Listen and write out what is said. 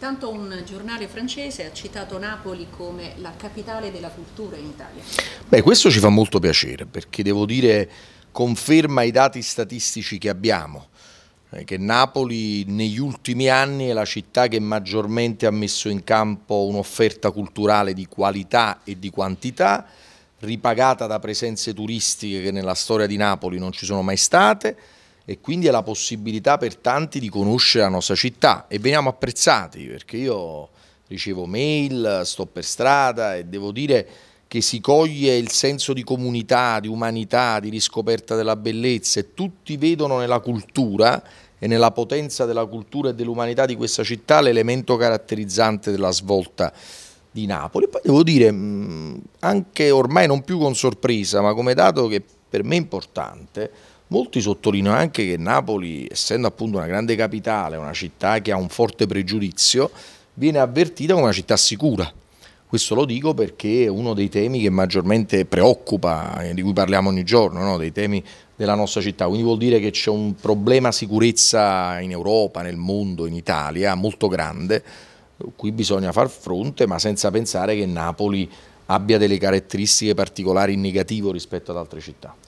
Tanto un giornale francese ha citato Napoli come la capitale della cultura in Italia. Beh, questo ci fa molto piacere perché devo dire conferma i dati statistici che abbiamo, eh, che Napoli negli ultimi anni è la città che maggiormente ha messo in campo un'offerta culturale di qualità e di quantità, ripagata da presenze turistiche che nella storia di Napoli non ci sono mai state e quindi è la possibilità per tanti di conoscere la nostra città e veniamo apprezzati perché io ricevo mail, sto per strada e devo dire che si coglie il senso di comunità, di umanità, di riscoperta della bellezza e tutti vedono nella cultura e nella potenza della cultura e dell'umanità di questa città l'elemento caratterizzante della svolta di Napoli. Poi devo dire, anche ormai non più con sorpresa, ma come dato che per me importante, molti sottolineano anche che Napoli, essendo appunto una grande capitale, una città che ha un forte pregiudizio, viene avvertita come una città sicura. Questo lo dico perché è uno dei temi che maggiormente preoccupa, di cui parliamo ogni giorno, no? dei temi della nostra città. Quindi vuol dire che c'è un problema sicurezza in Europa, nel mondo, in Italia, molto grande, cui bisogna far fronte, ma senza pensare che Napoli abbia delle caratteristiche particolari in negativo rispetto ad altre città.